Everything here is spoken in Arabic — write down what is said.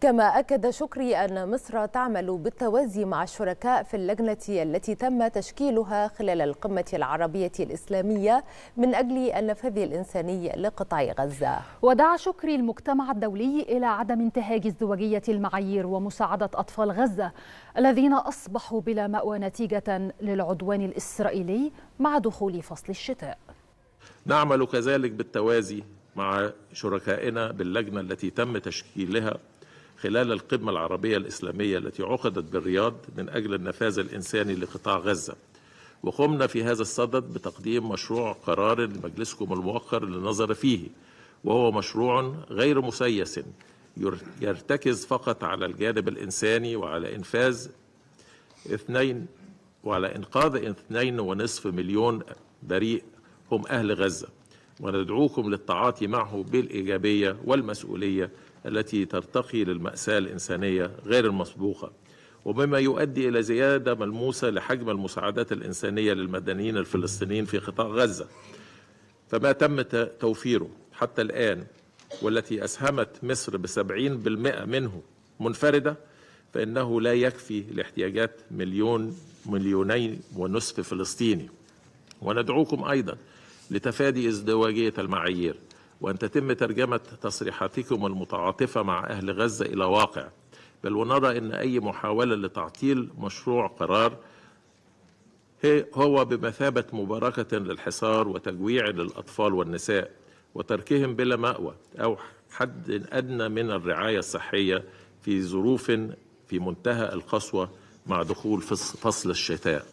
كما أكد شكري أن مصر تعمل بالتوازي مع الشركاء في اللجنة التي تم تشكيلها خلال القمة العربية الإسلامية من أجل النفاذ الإنساني لقطاع غزة ودعا شكري المجتمع الدولي إلى عدم انتهاج ازدواجية المعايير ومساعدة أطفال غزة الذين أصبحوا بلا مأوى نتيجة للعدوان الإسرائيلي مع دخول فصل الشتاء نعمل كذلك بالتوازي مع شركائنا باللجنة التي تم تشكيلها خلال القمة العربية الإسلامية التي عقدت بالرياض من أجل النفاذ الإنساني لقطاع غزة وقمنا في هذا الصدد بتقديم مشروع قرار لمجلسكم الموقر للنظر فيه وهو مشروع غير مسيس يرتكز فقط على الجانب الإنساني وعلى إنفاذ اثنين وعلى إنقاذ اثنين ونصف مليون بريء هم أهل غزة وندعوكم للتعاطي معه بالإيجابية والمسؤولية التي ترتقي للمأساة الإنسانية غير المسبوقة وبما يؤدي إلى زيادة ملموسة لحجم المساعدات الإنسانية للمدنيين الفلسطينيين في قطاع غزة فما تم توفيره حتى الآن والتي أسهمت مصر بسبعين بالمئة منه منفردة فإنه لا يكفي لاحتياجات مليون مليونين ونصف فلسطيني وندعوكم أيضا لتفادي ازدواجية المعايير وأن تتم ترجمة تصريحاتكم المتعاطفة مع أهل غزة إلى واقع بل ونرى أن أي محاولة لتعطيل مشروع قرار هو بمثابة مباركة للحصار وتجويع للأطفال والنساء وتركهم بلا مأوى أو حد أدنى من الرعاية الصحية في ظروف في منتهى القسوة مع دخول فصل الشتاء